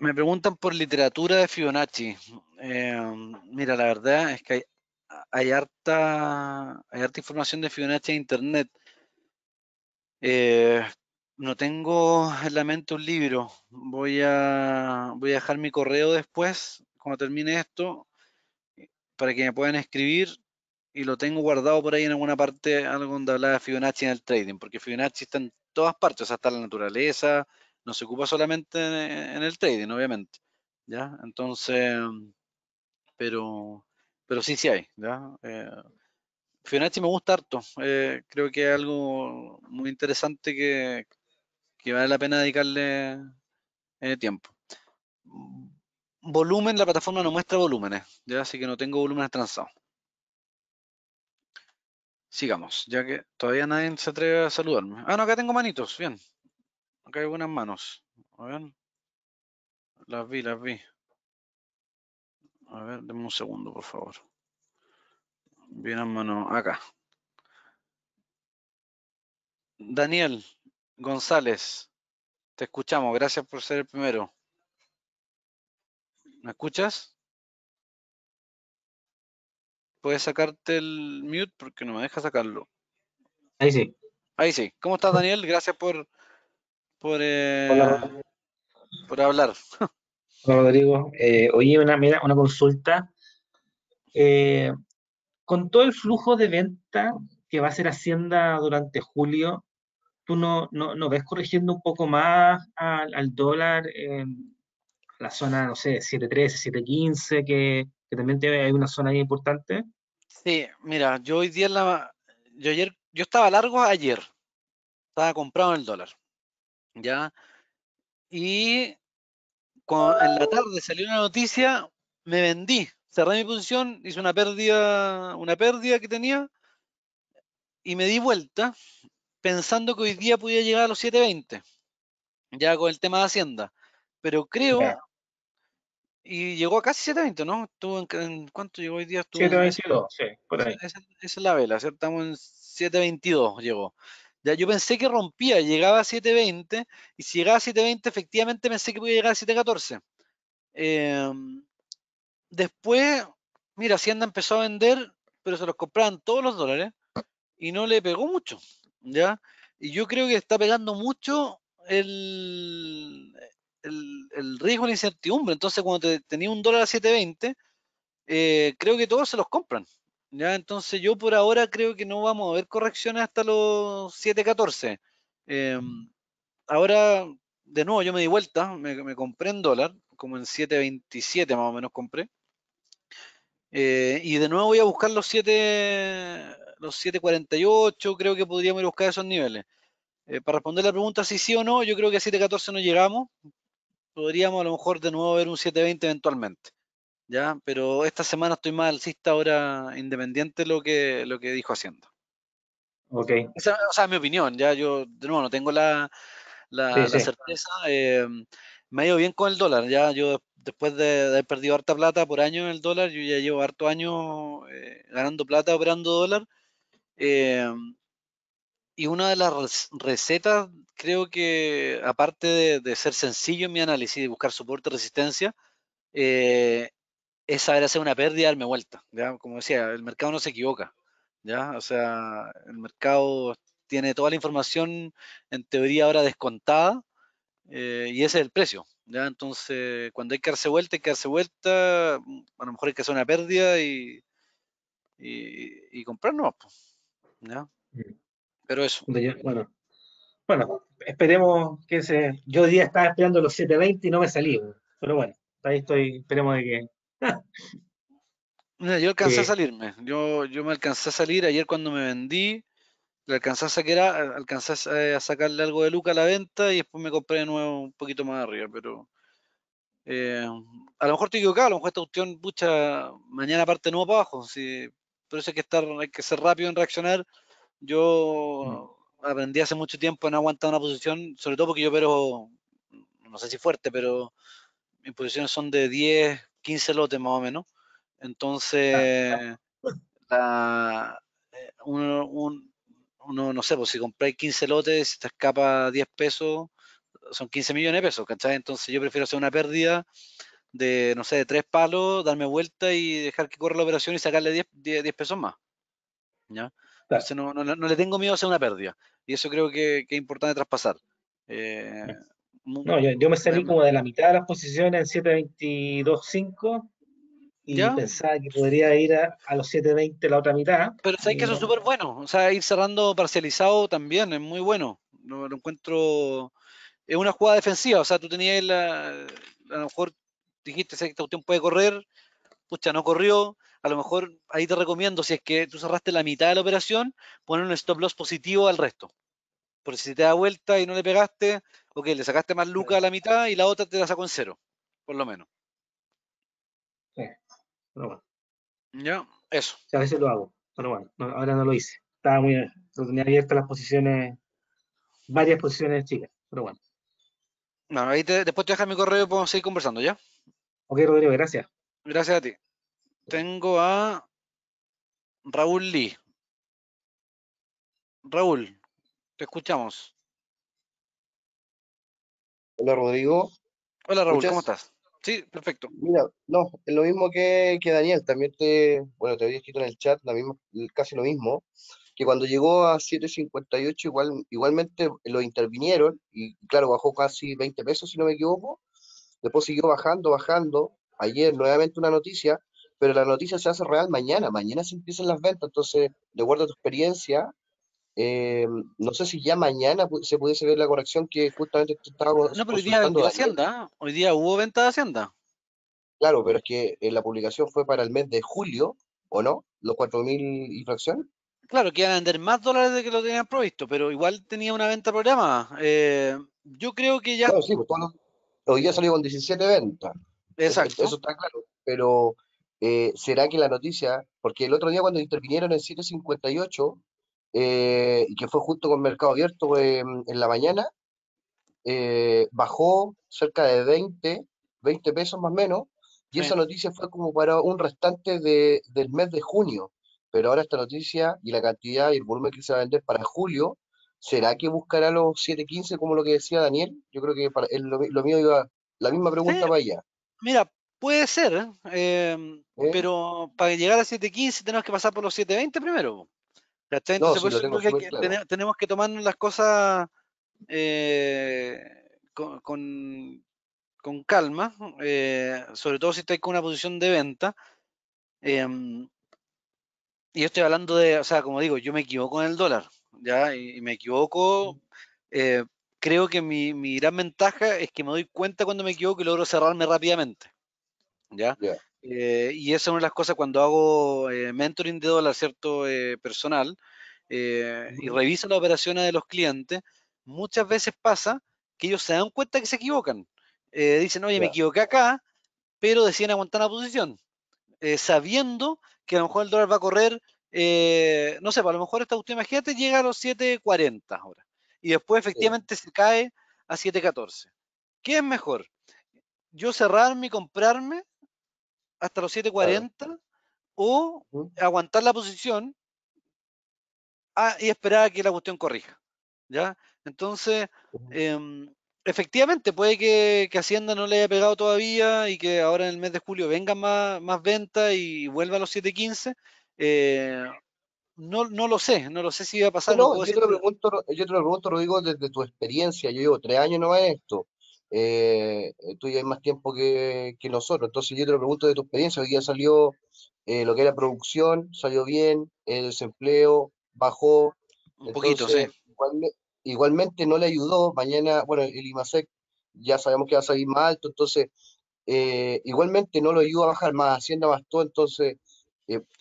me preguntan por literatura de Fibonacci. Eh, mira, la verdad es que hay, harta, hay harta información de Fibonacci en Internet. Eh, no tengo en la mente un libro. Voy a, voy a dejar mi correo después, cuando termine esto, para que me puedan escribir y lo tengo guardado por ahí en alguna parte, algo donde hablaba de Fibonacci en el trading, porque Fibonacci está en todas partes, hasta la naturaleza, no se ocupa solamente en, el trading, obviamente, ¿ya? Entonces, pero, pero sí, sí hay, ¿ya? Eh, Fibonacci me gusta harto, eh, creo que es algo muy interesante que, vale la pena dedicarle eh, tiempo volumen, la plataforma no muestra volúmenes, ya así que no tengo volúmenes transados. Sigamos, ya que todavía nadie se atreve a saludarme. Ah, no, acá tengo manitos, bien. Acá hay buenas manos. A ver. Las vi, las vi. A ver, denme un segundo, por favor. Bien, mano, acá. Daniel González, te escuchamos. Gracias por ser el primero. ¿Me escuchas? Puedes sacarte el mute porque no me deja sacarlo. Ahí sí. Ahí sí. ¿Cómo estás, Daniel? Gracias por por, eh, por hablar. (laughs) Hola, Rodrigo. Eh, oye, una, mira, una consulta. Eh, con todo el flujo de venta que va a ser Hacienda durante julio, ¿tú no, no, ves corrigiendo un poco más al, dólar la zona, no sé, 713, 715, que, que también hay una zona ahí importante. Sí, mira, yo hoy día la, yo ayer, yo estaba largo ayer, estaba comprado en el dólar, ¿ya? Y en la tarde salió una noticia, me vendí, cerré mi posición, hice una pérdida, una pérdida que tenía y me di vuelta pensando que hoy día podía llegar a los 720, ya con el tema de Hacienda. Pero creo, y llegó a casi 720, ¿no? Estuvo en, ¿Cuánto llegó hoy día? 722, sí, por ahí. Esa, es la vela, estamos en 722 llegó. Ya yo pensé que rompía, llegaba a 720, y si llegaba a 720, efectivamente pensé que podía llegar a 714. Em, después, mira, Hacienda empezó a vender, pero se los compraban todos los dólares, y no le pegó mucho, ¿ya? Y yo creo que está pegando mucho el, el, riesgo de incertidumbre. Entonces, cuando te, tenía un dólar a 720, eh, creo que todos se los compran. ¿ya? Entonces, yo por ahora creo que no vamos a ver correcciones hasta los 714. Eh, ahora, de nuevo, yo me di vuelta, me, compré en dólar, como en 727 más o menos compré. Eh, y de nuevo voy a buscar los 7, los 748, creo que podríamos ir a buscar esos niveles. para responder la pregunta si sí o no, yo creo que a 714 no llegamos, podríamos a lo mejor de nuevo ver un 720 eventualmente. ¿ya? Pero esta semana estoy más alcista ahora independiente lo que, lo que dijo haciendo. Ok. Esa, es mi opinión, ya yo de nuevo no tengo la, certeza. Eh, me ha ido bien con el dólar, ya yo después de, haber perdido harta plata por año en el dólar, yo ya llevo harto año eh, ganando plata operando dólar. Eh, y una de las recetas, creo que aparte de, ser sencillo en mi análisis y buscar soporte y resistencia, eh, es saber hacer una pérdida y darme vuelta. Como decía, el mercado no se equivoca. ¿ya? O sea, el mercado tiene toda la información en teoría ahora descontada eh, y ese es el precio. Entonces, cuando hay que darse vuelta, hay que darse vuelta. A lo mejor hay que hacer una pérdida y, y, y comprarnos. Pero eso. Bueno, bueno esperemos que se. Yo hoy día estaba esperando los 7.20 y no me salí, pero bueno, ahí estoy, esperemos de que. yo alcancé a eh. salirme. Yo, yo me alcancé a salir ayer cuando me vendí. Le alcancé a sacar, alcancé eh, a sacarle algo de Luca a la venta y después me compré de nuevo un poquito más arriba. Pero eh, a lo mejor estoy equivocado, a lo mejor esta opción mucha mañana parte nuevo para abajo. si por eso que estar, hay que ser rápido en reaccionar yo aprendí hace mucho tiempo en aguantar una posición, sobre todo porque yo pero, no sé si fuerte, pero mis posiciones son de 10, 15 lotes más o menos. Entonces, eh, uno, no sé, pues si compráis 15 lotes, si te escapa 10 pesos, son 15 millones de pesos, ¿cachai? Entonces yo prefiero hacer una pérdida de, no sé, de tres palos, darme vuelta y dejar que corra la operación y sacarle 10 pesos más. ¿ya? no, le tengo miedo a hacer una pérdida. Y eso creo que, es importante traspasar. Eh, no, yo, me salí como de la mitad de las posiciones en 7.22.5 y pensaba que podría ir a, los 7.20 la otra mitad. Pero sabes que eso es súper bueno. O sea, ir cerrando parcializado también es muy bueno. Lo, lo encuentro. Es una jugada defensiva. O sea, tú tenías la. A lo mejor dijiste, que esta cuestión puede correr. Pucha, no corrió a lo mejor ahí te recomiendo, si es que tú cerraste la mitad de la operación, poner un stop loss positivo al resto. Por si te da vuelta y no le pegaste, o que le sacaste más lucas a la mitad y la otra te la sacó en cero, por lo menos. Sí, pero bueno. Ya, eso. a veces lo hago, pero bueno, ahora no lo hice. Estaba muy, lo tenía abiertas las posiciones, varias posiciones chicas, pero bueno. Bueno, ahí después te dejas mi correo y podemos seguir conversando, ¿ya? Ok, Rodrigo, gracias. Gracias a ti. Tengo a Raúl Lee. Raúl, te escuchamos. Hola Rodrigo. Hola Raúl, ¿cómo estás? Sí, perfecto. Mira, no, es lo mismo que, Daniel, también te, bueno, te había escrito en el chat la misma, casi lo mismo, que cuando llegó a 7.58 igual, igualmente lo intervinieron y claro, bajó casi 20 pesos si no me equivoco, después siguió bajando, bajando, ayer nuevamente una noticia pero la noticia se hace real mañana, mañana se empiezan las ventas, entonces, de acuerdo a tu experiencia, eh, no sé si ya mañana se pudiese ver la corrección que justamente tú No, pero hoy día Hacienda, ¿ah? hoy día hubo venta de Hacienda. Claro, pero es que eh, la publicación fue para el mes de julio, ¿o no? Los 4.000 y Claro, que iban a vender más dólares de que lo tenían provisto, pero igual tenía una venta programada. Eh, yo creo que ya... Claro, sí, pues, hoy día salió con 17 ventas. Exacto. eso está claro, pero eh, será que la noticia, porque el otro día cuando intervinieron en 758, eh, que fue junto con Mercado Abierto en la mañana, eh, bajó cerca de 20, 20 pesos más o menos, y esa noticia fue como para un restante de, del mes de junio. Pero ahora esta noticia y la cantidad y el volumen que se va a vender para julio, ¿será que buscará los 7.15 como lo que decía Daniel? Yo creo que para, el lo, mío iba la misma pregunta vaya. para allá. Mira, Puede ser, em, pero para llegar a 7.15 tenemos que pasar por los 7.20 primero. Entonces, tenemos que tomarnos las cosas eh, con, calma, eh, sobre todo si estoy con una posición de venta. Em, y yo estoy hablando de, o sea, como digo, yo me equivoco en el dólar, ¿ya? Y, me equivoco mm. eh, creo que mi, mi, gran ventaja es que me doy cuenta cuando me equivoco y logro cerrarme rápidamente. ¿ya? Eh, y esa es una de las cosas cuando hago eh, mentoring de dólar, ¿cierto? Eh, personal, y reviso las operaciones de los clientes, muchas veces pasa que ellos se dan cuenta que se equivocan. dicen, oye, me equivoqué acá, pero deciden aguantar la posición, sabiendo que a lo mejor el dólar va a correr, no sé, pues, a lo mejor esta última imagínate, llega a los 7.40 ahora, y después efectivamente se cae a 7.14. ¿Qué es mejor? ¿Yo cerrarme y comprarme hasta los 7.40 o aguantar la posición y esperar a que la cuestión corrija. ¿ya? Entonces, em, efectivamente, puede que, Hacienda no le haya pegado todavía y que ahora en el mes de julio venga más, más ventas y vuelva a los 7.15. Eh, no, no lo sé, no lo sé si va a pasar. No, yo, te lo pregunto, yo, te lo pregunto, Rodrigo, desde tu experiencia. Yo llevo tres años no en esto. Eh, eh, tú ya hay más tiempo que, nosotros. Entonces yo te lo pregunto de tu experiencia. Hoy día salió eh, lo que era producción, salió bien, el desempleo bajó. Un poquito, sí. Igualmente, no le ayudó. Mañana, bueno, el IMASEC ya sabemos que va a salir más alto, entonces igualmente no lo ayudó a bajar más, Hacienda más entonces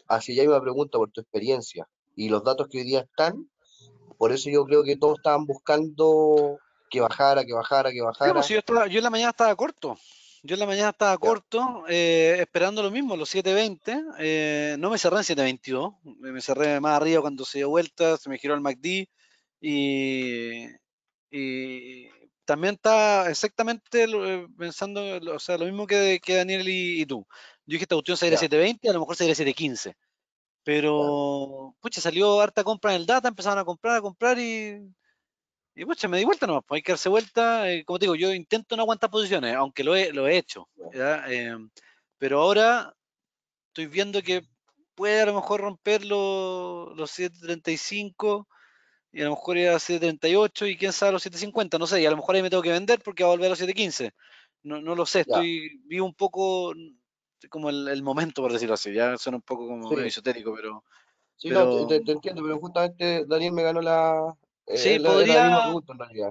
así ya hay una pregunta por tu experiencia y los datos que hoy día están, por eso yo creo que todos estaban buscando que bajara, que bajara, que pues, bajara. yo, en la mañana estaba corto. Yo en la mañana estaba corto, eh, esperando lo mismo, los 7.20. Eh, no me cerré en 7.22. Me cerré más arriba cuando se dio vuelta, se me giró el MACD. Y, también está exactamente eh, pensando, o sea, lo mismo que, Daniel y, tú. Yo dije, esta cuestión se a 7.20, a lo mejor se 7.15. Pero, pucha, salió harta compra en el data, empezaron a comprar, a comprar y y pucha, me di vuelta nomás, pues hay que darse vuelta. Eh, como digo, yo intento no aguantar posiciones, aunque lo he, lo he hecho. Eh, pero ahora estoy viendo que puede a lo mejor romper los, 735 y a lo mejor ir a 738 y quién sabe los 750, no sé. Y a lo mejor ahí me tengo que vender porque va a volver a los 715. No, lo sé, estoy, vivo un poco como el, momento, por decirlo así. Ya suena un poco como esotérico, pero. Sí, no, te, entiendo, pero justamente Daniel me ganó la, eh, sí, podría.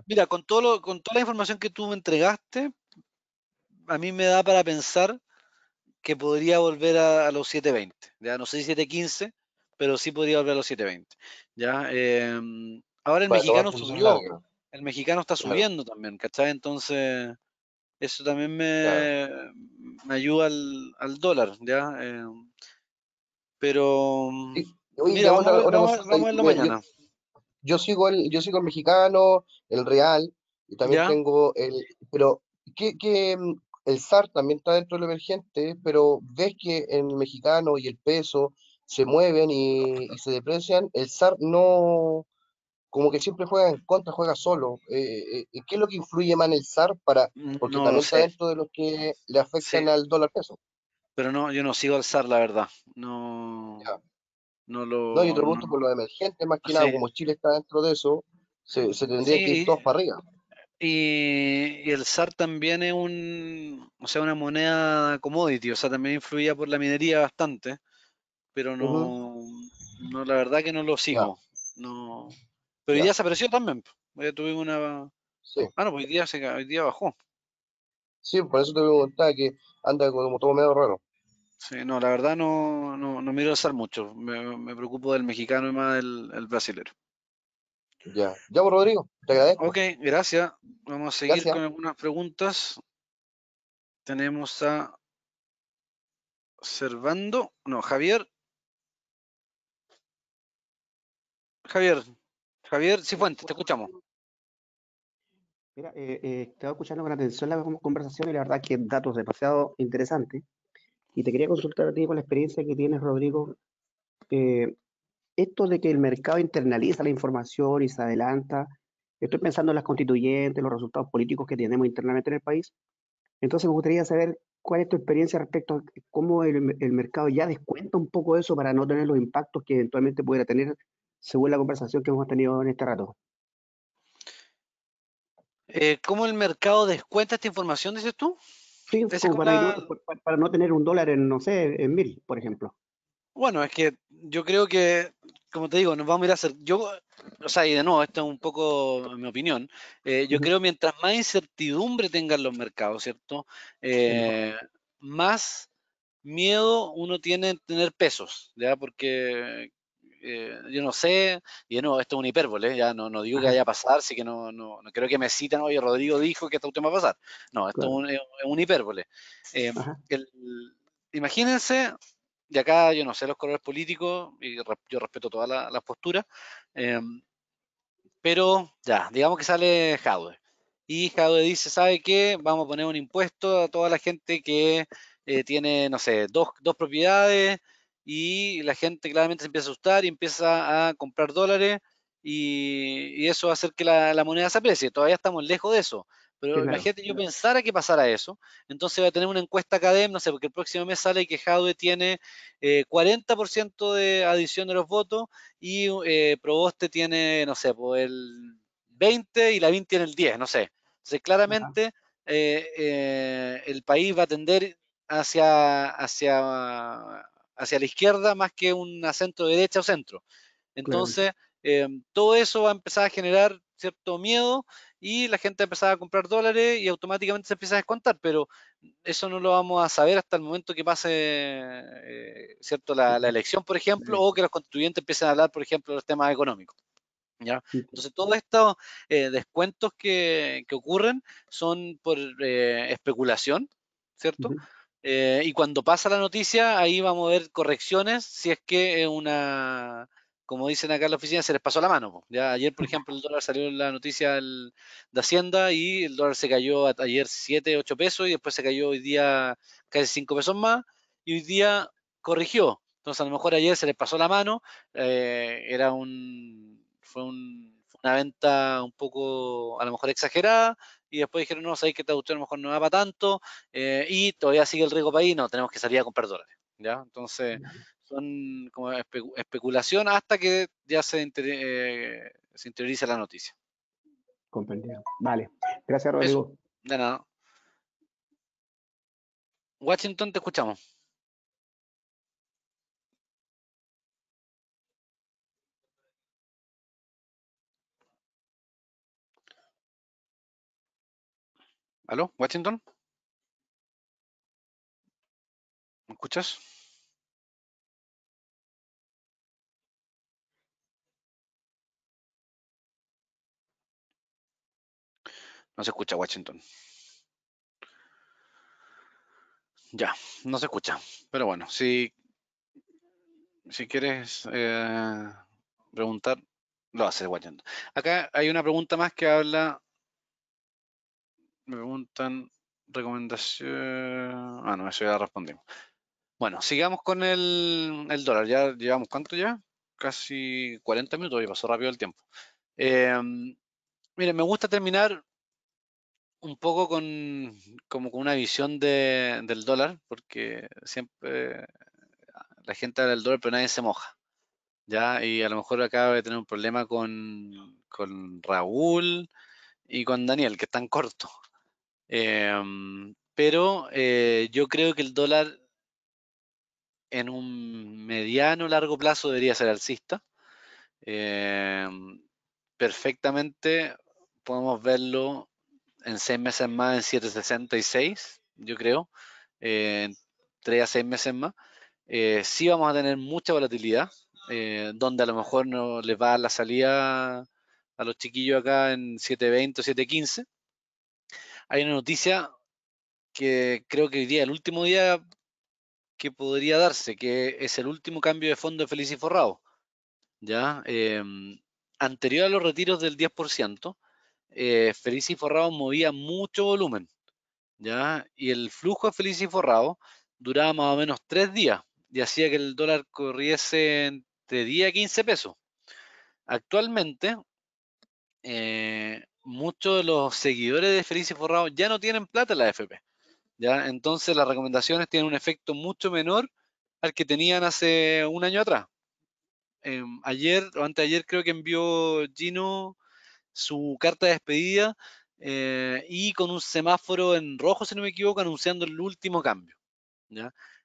mira, con, todo lo, con toda la información que tú me entregaste, a mí me da para pensar que podría volver a, los 7.20. Ya no sé si 7.15, pero sí podría volver a los 7.20. Ya. Em, ahora el mexicano subió. El mexicano está subiendo también, ¿cachai? Entonces, eso también me, me ayuda al, dólar, ¿ya? Em, pero. Mm, mira, vamos, a, verlo mañana yo sigo el, yo sigo el mexicano, el real, y también tengo el, pero que, el SAR también está dentro del emergente, pero ves que el mexicano y el peso se mueven y, se deprecian, el SAR no, como que siempre juega en contra, juega solo. Eh, eh, eh, ¿Qué es lo que influye más en el SAR para, porque no, también está dentro de los que le afecta al dólar peso? Pero no, yo no sigo al SAR, la verdad. No. No lo. No, yo te pregunto por los emergentes, más que nada, como Chile está dentro de eso, se, tendría que ir todos para arriba. Y, el SAR también es un, o sea, una moneda commodity, o sea, también influía por la minería bastante, pero no, no la verdad que no lo sigo. No. Pero ya. hoy día se apreció también. Hoy día tuvimos una. Ah, no, pues hoy día, se, hoy día bajó. Sí, por eso te voy a contar que anda como todo medio raro. Sí, no, la verdad no, no, no miro usar mucho. Me, preocupo del mexicano y más del, brasilero. Ya, ya, pues, Rodrigo, te agradezco. Ok, gracias. Vamos a seguir con algunas preguntas. Tenemos a Servando, no, Javier. Javier, Javier Cifuentes, te escuchamos. Mira, eh, eh estaba escuchando con atención la conversación y la verdad que datos demasiado interesantes. Y te quería consultar a ti con la experiencia que tienes, Rodrigo. Eh, esto de que el mercado internaliza la información y se adelanta, estoy pensando en las constituyentes, los resultados políticos que tenemos internamente en el país. Entonces me gustaría saber cuál es tu experiencia respecto a cómo el, mercado ya descuenta un poco eso para no tener los impactos que eventualmente pudiera tener según la conversación que hemos tenido en este rato. Eh, ¿Cómo el mercado descuenta esta información, dices tú? Sí, para, para, no tener un dólar en, no sé, en mil, por ejemplo. Bueno, es que yo creo que, como te digo, nos vamos a ir a hacer. Yo, o sea, y de nuevo, esto es un poco mi opinión. Eh, yo creo mientras más incertidumbre tengan los mercados, ¿cierto? Eh, más miedo uno tiene en tener pesos, ¿ya? Porque eh, yo no sé, y no, esto es un hipérbole, ya no, no digo que vaya a pasar, sí que no, no, no, creo que me citan, hoy, Rodrigo dijo que esta última va a pasar. No, esto es, un, hipérbole. Eh, imagínense, de acá yo no sé los colores políticos, y yo respeto todas las posturas, eh, pero ya, digamos que sale Jadwe. Y Jadwe dice, ¿sabe qué? Vamos a poner un impuesto a toda la gente que tiene, no sé, dos, dos propiedades, y la gente claramente se empieza a asustar y empieza a comprar dólares y, eso va a hacer que la, moneda se aprecie. Todavía estamos lejos de eso. Pero la imagínate, yo pensara que pasara eso. Entonces va a tener una encuesta académica, no sé, porque el próximo mes sale que Jadwe tiene 40% eh, de adición de los votos y eh, Proboste tiene, no sé, pues, el 20 y la vin tiene el 10, no sé. Entonces claramente eh, eh, el país va a tender hacia, hacia hacia la izquierda más que un acento de derecha o centro. Entonces, em, todo eso va a empezar a generar cierto miedo y la gente empezaba a comprar dólares y automáticamente se empieza a descontar, pero eso no lo vamos a saber hasta el momento que pase eh, cierto la, elección, por ejemplo, o que los constituyentes empiecen a hablar, por ejemplo, de los temas económicos. ¿ya? Pues. Entonces, todos estos eh, descuentos que, ocurren son por eh, especulación, ¿cierto? Eh, y cuando pasa la noticia, ahí vamos a ver correcciones si es que una, como dicen acá en la oficina, se les pasó la mano. Ya ayer, por mm. ejemplo, el dólar salió en la noticia de Hacienda y el dólar se cayó a, ayer 7, 8 pesos y después se cayó hoy día casi 5 pesos más y hoy día corrigió. Entonces, a lo mejor ayer se les pasó la mano, eh, era un, fue una venta un poco, a lo mejor exagerada, y después dijeron, no, sabéis que te gustó a lo mejor no va para tanto, eh, y todavía sigue el riesgo país, no, tenemos que salir a comprar dólares, ¿ya? Entonces, son como especulación hasta que ya se, eh, se interioriza la noticia. Comprendido. Vale. Gracias, Rodrigo. De nada. Washington, te escuchamos. ¿Aló, Washington? ¿Me escuchas? No se escucha, Washington. Ya, no se escucha. Pero bueno, si, si quieres eh, preguntar, lo haces, Washington. Acá hay una pregunta más que habla me preguntan recomendación. Ah, no, eso ya respondimos. Bueno, sigamos con el, el dólar. Ya llevamos cuánto ya? Casi 40 minutos y pasó rápido el tiempo. Eh, me gusta terminar un poco con, como con una visión de, del dólar, porque siempre la gente habla del dólar, pero nadie se moja. ¿ya? Y a lo mejor acaba de tener un problema con, con Raúl y con Daniel, que están cortos. Em, pero eh, yo creo que el dólar en un mediano largo plazo debería ser alcista. Em, perfectamente podemos verlo en seis meses más en 7.66, yo creo, en tres a seis meses más. Eh, si vamos a tener mucha volatilidad, eh, donde a lo mejor no les va la salida a los chiquillos acá en 7.20 o 7.15 hay una noticia que creo que hoy el último día que podría darse, que es el último cambio de fondo de Feliz y Forrado. ¿ya? Em, anterior a los retiros del 10%, eh, Feliz y Forrado movía mucho volumen. ¿ya? Y el flujo de Feliz y Forrado duraba más o menos tres días y hacía que el dólar corriese entre 10 a 15 pesos. Actualmente, eh, muchos de los seguidores de Felices Forrados ya no tienen plata en la AFP. ¿ya? Entonces las recomendaciones tienen un efecto mucho menor al que tenían hace un año atrás. Em, ayer o anteayer creo que envió Gino su carta de despedida eh, y con un semáforo en rojo, si no me equivoco, anunciando el último cambio.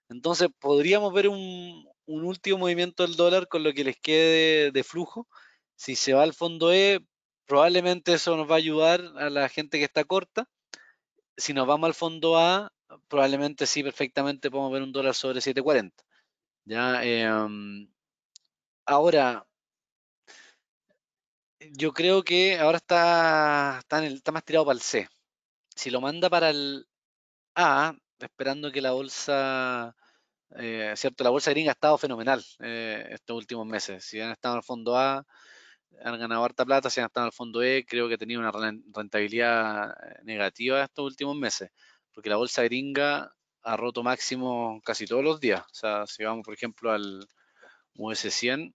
Entonces podríamos ver un, último movimiento del dólar con lo que les quede de flujo. Si se va al fondo E, Probablemente eso nos va a ayudar a la gente que está corta. Si nos vamos al fondo A, probablemente sí, perfectamente podemos ver un dólar sobre 7.40. Ya, em, ahora, yo creo que ahora está, está, más tirado para el C. Si lo manda para el A, esperando que la bolsa, eh, cierto, la bolsa gringa ha estado fenomenal eh, estos últimos meses. Si han estado en el fondo A, han ganado harta plata, se han estado en el fondo E, creo que ha tenido una rentabilidad eh, negativa estos últimos meses, porque la bolsa gringa ha roto máximo casi todos los días. O sea, si vamos, por ejemplo, al US100,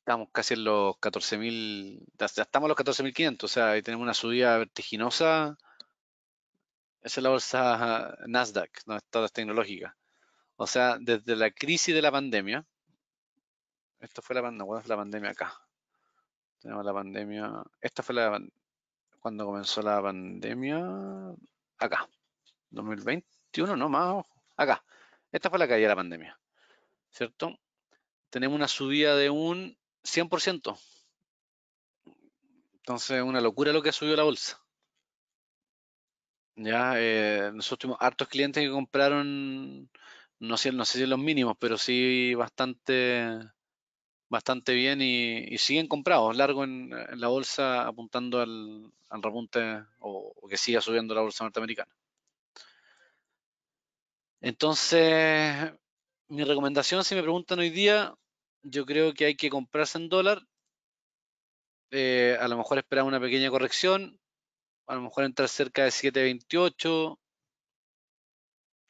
estamos casi en los 14.000, ya estamos a los 14.500, o sea, ahí tenemos una subida vertiginosa. Esa es la bolsa Nasdaq, no, todas tecnológica. O sea, desde la crisis de la pandemia, esta fue la pandemia, la pandemia acá. Tenemos la pandemia. Esta fue la cuando comenzó la pandemia acá. 2021, no más, acá. Esta fue la caída de la pandemia, ¿cierto? Tenemos una subida de un 100%. Entonces, una locura lo que ha subido la bolsa. Ya, eh, nosotros tuvimos hartos clientes que compraron, no sé, no sé si los mínimos, pero sí bastante bastante bien y, siguen comprados, largo en, la bolsa, apuntando al, al repunte o, que siga subiendo la bolsa norteamericana. Entonces, mi recomendación, si me preguntan hoy día, yo creo que hay que comprarse en dólar, eh, a lo mejor esperar una pequeña corrección, a lo mejor entrar cerca de 728,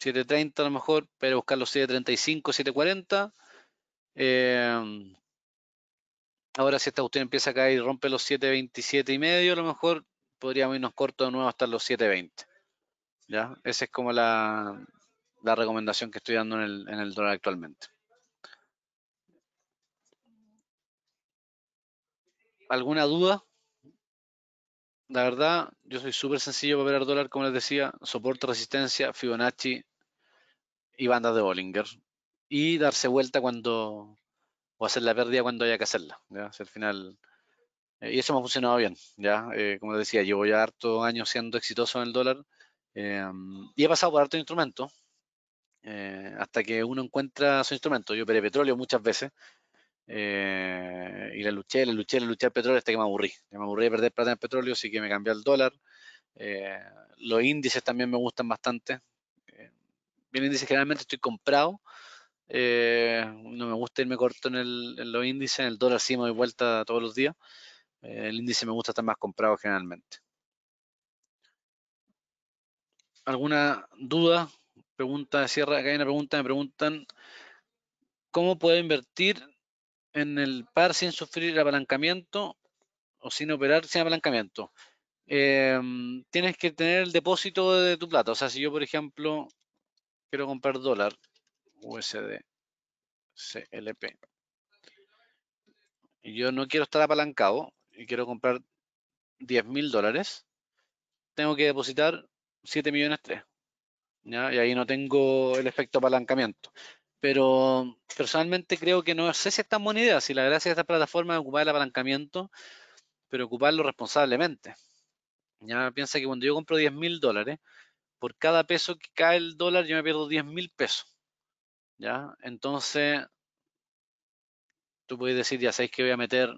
7.30 a lo mejor, pero buscar los 7.35, 7.40. Eh, Ahora si esta cuestión empieza a caer y rompe los 7.27 y medio, a lo mejor podríamos irnos corto de nuevo hasta los 7.20. ¿Ya? Esa es como la, recomendación que estoy dando en el, en el dólar actualmente. ¿Alguna duda? La verdad, yo soy súper sencillo para ver dólar, como les decía, soporte, resistencia, Fibonacci y bandas de Bollinger. Y darse vuelta cuando, o hacer la pérdida cuando haya que hacerla. ¿ya? final, eh, y eso me ha funcionado bien. ¿ya? Eh, como decía, llevo ya harto años siendo exitoso en el dólar eh, y he pasado por harto instrumento hasta que uno encuentra su instrumento. Yo operé petróleo muchas veces y la luché, la luché, la luché al petróleo hasta que me aburrí. Me aburrí de perder plata en petróleo, así que me cambié al dólar. los índices también me gustan bastante. bien índices generalmente estoy comprado eh, no me gusta irme corto en, el, los índices, en el dólar sí me doy vuelta todos los días. Eh, el índice me gusta estar más comprado generalmente. ¿Alguna duda? Pregunta de cierre. hay una pregunta, me preguntan, ¿cómo puedo invertir en el par sin sufrir apalancamiento o sin operar sin apalancamiento? Em, tienes que tener el depósito de tu plata. O sea, si yo, por ejemplo, quiero comprar dólar, USD CLP. Yo no quiero estar apalancado y quiero comprar 10 mil dólares. Tengo que depositar 7 millones 3. Y ahí no tengo el efecto apalancamiento. Pero personalmente creo que no sé si es tan buena idea, si la gracia de esta plataforma es ocupar el apalancamiento, pero ocuparlo responsablemente. Ya piensa que cuando yo compro 10 mil dólares, por cada peso que cae el dólar yo me pierdo 10 mil pesos. ¿ya? Entonces, tú puedes decir, ya sabéis que voy a meter,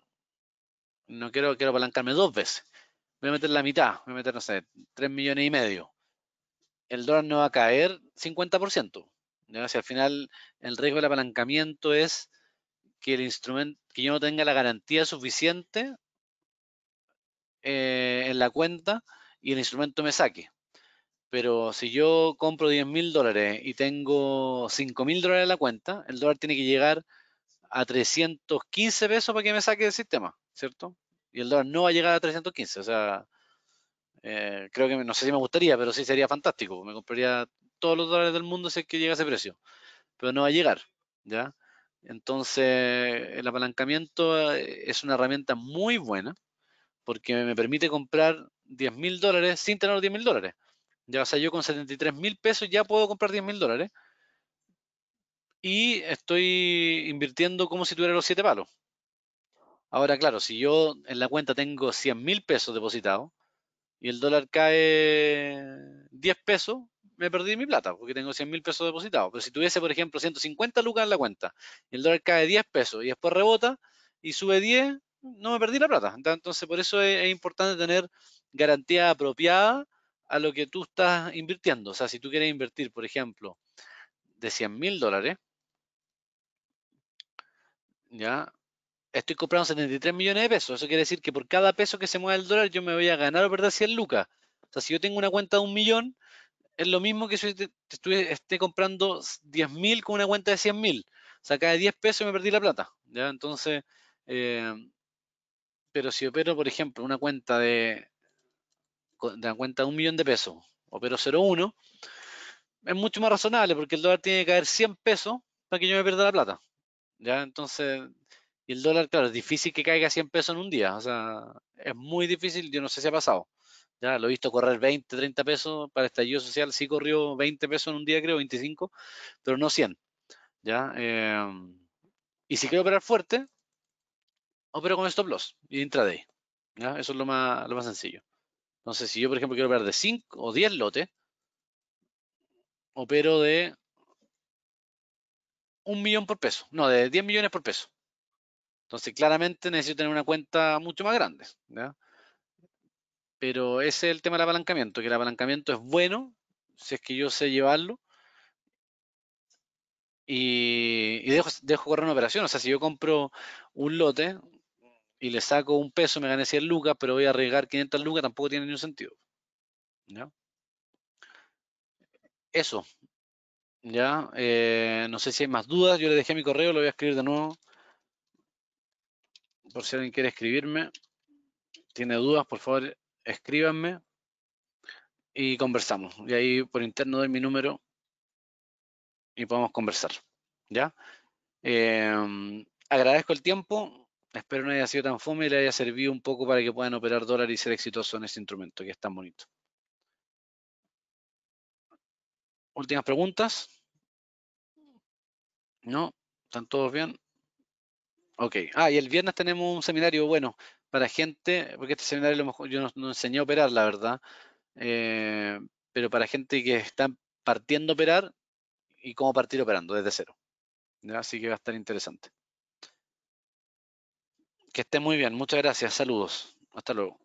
no quiero, quiero apalancarme dos veces, voy a meter la mitad, voy a meter, no sé, 3 millones y medio. El dólar no va a caer 50%. Si al final el riesgo del apalancamiento es que el instrumento, que yo no tenga la garantía suficiente eh, en la cuenta y el instrumento me saque. Pero si yo compro 10 mil dólares y tengo 5 mil dólares en la cuenta, el dólar tiene que llegar a 315 pesos para que me saque del sistema, ¿cierto? Y el dólar no va a llegar a 315, o sea, eh, creo que no sé si me gustaría, pero sí sería fantástico. Me compraría todos los dólares del mundo si es que llega a ese precio, pero no va a llegar, ¿ya? Entonces, el apalancamiento eh, es una herramienta muy buena porque me permite comprar 10 mil dólares sin tener 10 mil dólares. Ya, o sea, yo con 73 mil pesos ya puedo comprar 10 mil dólares. Y estoy invirtiendo como si tuviera los 7 palos. Ahora, claro, si yo en la cuenta tengo 100 mil pesos depositados y el dólar cae 10 pesos, me perdí mi plata porque tengo 100 mil pesos depositados. Pero si tuviese, por ejemplo, 150 lucas en la cuenta y el dólar cae 10 pesos y después rebota y sube 10, no me perdí la plata. Entonces, por eso es, es importante tener garantía apropiada a lo que tú estás invirtiendo. O sea, si tú quieres invertir, por ejemplo, de 100 mil dólares, ya estoy comprando 73 millones de pesos. Eso quiere decir que por cada peso que se mueva el dólar, yo me voy a ganar o perder 100 lucas. O sea, si yo tengo una cuenta de un millón, es lo mismo que si esté comprando 10 mil con una cuenta de 100 mil. O sea, cada 10 pesos me perdí la plata. ¿ya? Entonces, eh, pero si opero, por ejemplo, una cuenta de de la cuenta un millón de pesos, opero 0,1, es mucho más razonable porque el dólar tiene que caer 100 pesos para que yo me pierda la plata. ¿ya? Entonces, y el dólar, claro, es difícil que caiga 100 pesos en un día, o sea, es muy difícil, yo no sé si ha pasado. Ya lo he visto correr 20, 30 pesos para estallido social, sí corrió 20 pesos en un día, creo, 25, pero no 100. ¿ya? Eh, y si quiero operar fuerte, opero con stop loss y intraday. ¿ya? Eso es lo más, lo más sencillo. Entonces, si yo, por ejemplo, quiero operar de 5 o 10 lotes, opero de un millón por peso, no, de 10 millones por peso. Entonces, claramente necesito tener una cuenta mucho más grande. Pero ese es el tema del apalancamiento, que el apalancamiento es bueno si es que yo sé llevarlo y, dejo correr una operación. O sea, si yo compro un lote, y le saco un peso, me gané 100 lucas, pero voy a arriesgar 500 lucas, tampoco tiene ningún sentido. Eso. ¿Ya? Eh, no sé si hay más dudas. Yo le dejé mi correo, lo voy a escribir de nuevo. Por si alguien quiere escribirme, tiene dudas, por favor, escríbanme y conversamos. Y ahí por interno doy mi número y podemos conversar. ¿Ya? Eh, agradezco el tiempo Espero no haya sido tan fome y le haya servido un poco para que puedan operar dólar y ser exitosos en este instrumento, que es tan bonito. Últimas preguntas. ¿No? ¿Están todos bien? Ok. Ah, y el viernes tenemos un seminario bueno para gente, porque este seminario yo no, enseñé a operar, la verdad, eh, pero para gente que está partiendo a operar y cómo partir operando desde cero. Así que va a estar interesante. Que esté muy bien. Muchas gracias. Saludos. Hasta luego.